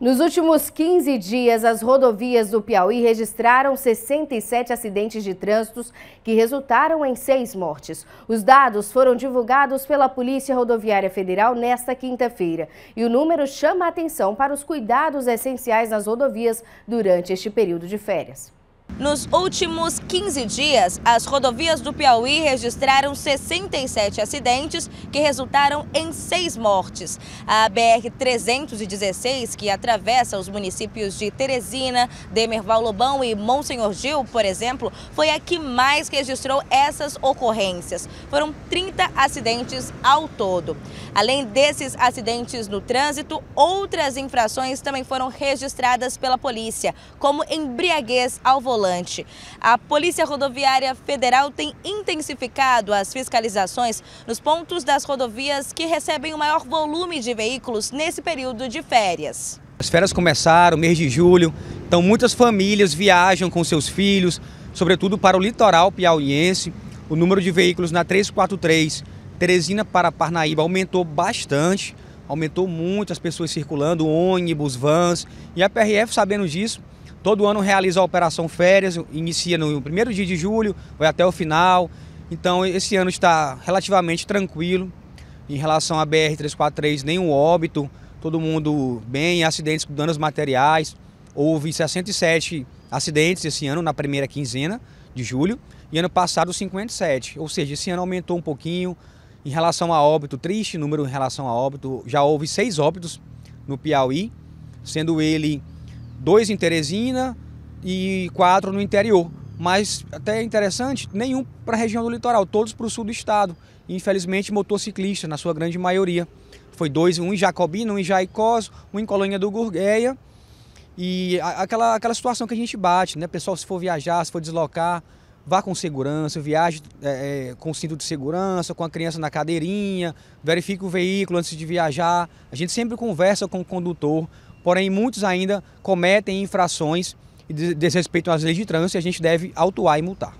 Nos últimos 15 dias, as rodovias do Piauí registraram 67 acidentes de trânsito que resultaram em seis mortes. Os dados foram divulgados pela Polícia Rodoviária Federal nesta quinta-feira e o número chama a atenção para os cuidados essenciais nas rodovias durante este período de férias. Nos últimos 15 dias, as rodovias do Piauí registraram 67 acidentes que resultaram em seis mortes. A BR-316, que atravessa os municípios de Teresina, Demerval Lobão e Monsenhor Gil, por exemplo, foi a que mais registrou essas ocorrências. Foram 30 acidentes ao todo. Além desses acidentes no trânsito, outras infrações também foram registradas pela polícia, como embriaguez ao volante a Polícia Rodoviária Federal tem intensificado as fiscalizações nos pontos das rodovias que recebem o maior volume de veículos nesse período de férias. As férias começaram, mês de julho, então muitas famílias viajam com seus filhos, sobretudo para o litoral piauiense. O número de veículos na 343 Teresina para Parnaíba aumentou bastante, aumentou muito as pessoas circulando, ônibus, vans, e a PRF, sabendo disso, Todo ano realiza a Operação Férias, inicia no primeiro dia de julho, vai até o final. Então esse ano está relativamente tranquilo em relação à BR-343, nenhum óbito, todo mundo bem, acidentes com danos materiais. Houve 67 acidentes esse ano, na primeira quinzena de julho, e ano passado 57. Ou seja, esse ano aumentou um pouquinho em relação a óbito, triste número em relação a óbito. Já houve seis óbitos no Piauí, sendo ele dois em Teresina e quatro no interior. Mas até é interessante, nenhum para a região do litoral, todos para o sul do estado. Infelizmente, motociclistas, na sua grande maioria. Foi dois, um em Jacobina, um em Jaicós, um em Colônia do Gurgueia. E aquela, aquela situação que a gente bate, né? Pessoal, se for viajar, se for deslocar, vá com segurança, viaje é, é, com cinto de segurança, com a criança na cadeirinha, verifique o veículo antes de viajar. A gente sempre conversa com o condutor porém muitos ainda cometem infrações e desrespeitam as leis de trânsito e a gente deve autuar e multar.